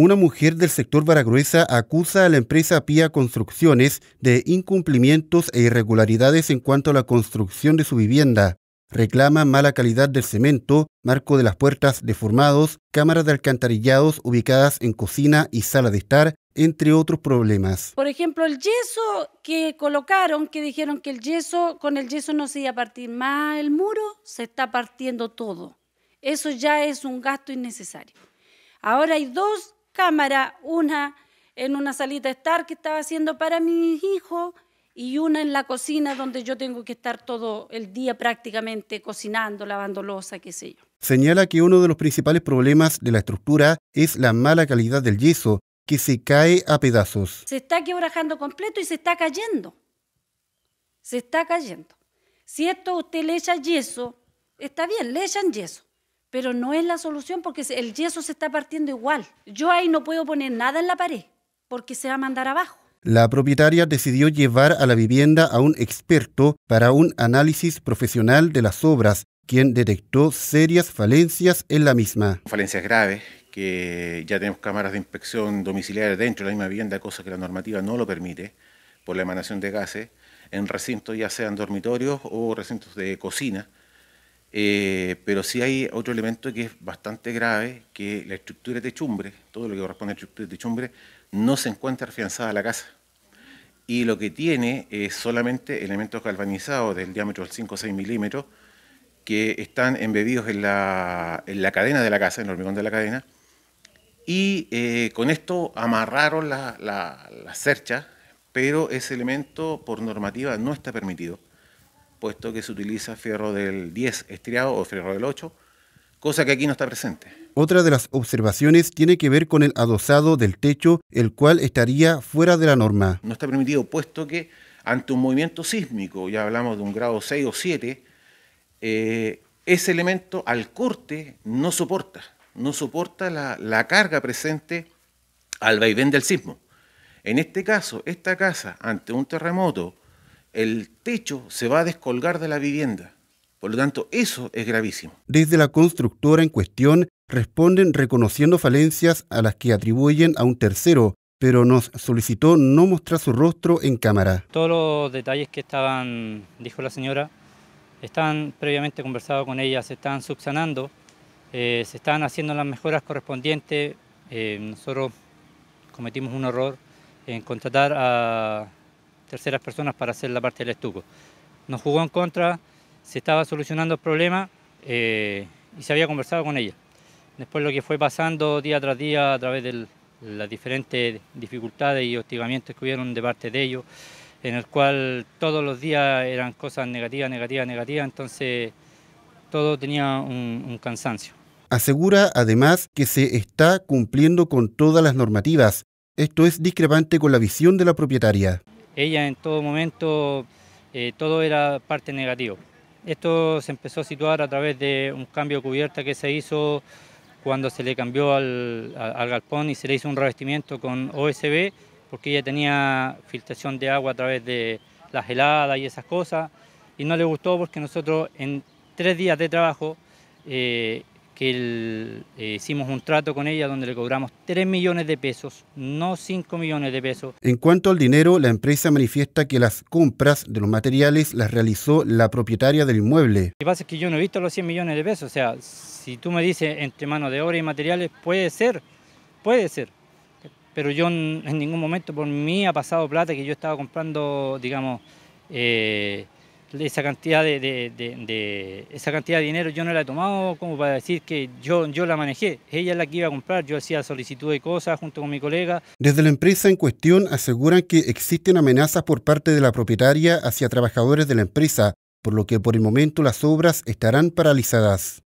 Una mujer del sector Baragruesa acusa a la empresa Pía Construcciones de incumplimientos e irregularidades en cuanto a la construcción de su vivienda. Reclama mala calidad del cemento, marco de las puertas deformados, cámaras de alcantarillados ubicadas en cocina y sala de estar, entre otros problemas. Por ejemplo, el yeso que colocaron, que dijeron que el yeso, con el yeso no se iba a partir más el muro, se está partiendo todo. Eso ya es un gasto innecesario. Ahora hay dos cámara, una en una salita estar que estaba haciendo para mis hijos y una en la cocina donde yo tengo que estar todo el día prácticamente cocinando, lavando losa, qué sé yo. Señala que uno de los principales problemas de la estructura es la mala calidad del yeso, que se cae a pedazos. Se está quebrajando completo y se está cayendo. Se está cayendo. Si esto usted le echa yeso, está bien, le echan yeso pero no es la solución porque el yeso se está partiendo igual. Yo ahí no puedo poner nada en la pared porque se va a mandar abajo. La propietaria decidió llevar a la vivienda a un experto para un análisis profesional de las obras, quien detectó serias falencias en la misma. Falencias graves, que ya tenemos cámaras de inspección domiciliaria dentro de la misma vivienda, cosa que la normativa no lo permite por la emanación de gases, en recintos ya sean dormitorios o recintos de cocina, eh, pero sí hay otro elemento que es bastante grave, que la estructura de techumbre, todo lo que corresponde a la estructura de techumbre, no se encuentra afianzada a la casa. Y lo que tiene es solamente elementos galvanizados del diámetro del 5 o 6 milímetros que están embebidos en la, cadena de la casa, en el hormigón de la cadena. Y eh, con esto amarraron la, la, la cercha, pero ese elemento por normativa no está permitido puesto que se utiliza fierro del 10 estriado o fierro del 8, cosa que aquí no está presente. Otra de las observaciones tiene que ver con el adosado del techo, el cual estaría fuera de la norma. No está permitido, puesto que ante un movimiento sísmico, ya hablamos de un grado 6 o 7, eh, ese elemento al corte no soporta, no soporta la, la carga presente al vaivén del sismo. En este caso, esta casa, ante un terremoto el techo se va a descolgar de la vivienda. Por lo tanto, eso es gravísimo. Desde la constructora en cuestión responden reconociendo falencias a las que atribuyen a un tercero, pero nos solicitó no mostrar su rostro en cámara. Todos los detalles que estaban, dijo la señora, están previamente conversados con ella, se están subsanando, eh, se están haciendo las mejoras correspondientes. Eh, nosotros cometimos un error en contratar a terceras personas para hacer la parte del estuco. Nos jugó en contra, se estaba solucionando el problema eh, y se había conversado con ella. Después lo que fue pasando día tras día a través de las diferentes dificultades y hostigamientos que hubieron de parte de ellos, en el cual todos los días eran cosas negativas, negativas, negativas, entonces todo tenía un, un cansancio. Asegura además que se está cumpliendo con todas las normativas. Esto es discrepante con la visión de la propietaria ella en todo momento eh, todo era parte negativo. Esto se empezó a situar a través de un cambio de cubierta que se hizo cuando se le cambió al, galpón y se le hizo un revestimiento con OSB porque ella tenía filtración de agua a través de las heladas y esas cosas y no le gustó porque nosotros en tres días de trabajo eh, que eh, hicimos un trato con ella donde le cobramos 3 millones de pesos, no 5 millones de pesos. En cuanto al dinero, la empresa manifiesta que las compras de los materiales las realizó la propietaria del inmueble. Lo que pasa es que yo no he visto los 100 millones de pesos, o sea, si tú me dices entre mano de obra y materiales, puede ser, puede ser, pero yo en ningún momento por mí ha pasado plata que yo estaba comprando, digamos, eh, esa cantidad de, de, de, esa cantidad de dinero yo no la he tomado como para decir que yo, yo la manejé. Ella es la que iba a comprar, yo hacía solicitud de cosas junto con mi colega. Desde la empresa en cuestión aseguran que existen amenazas por parte de la propietaria hacia trabajadores de la empresa, por lo que por el momento las obras estarán paralizadas.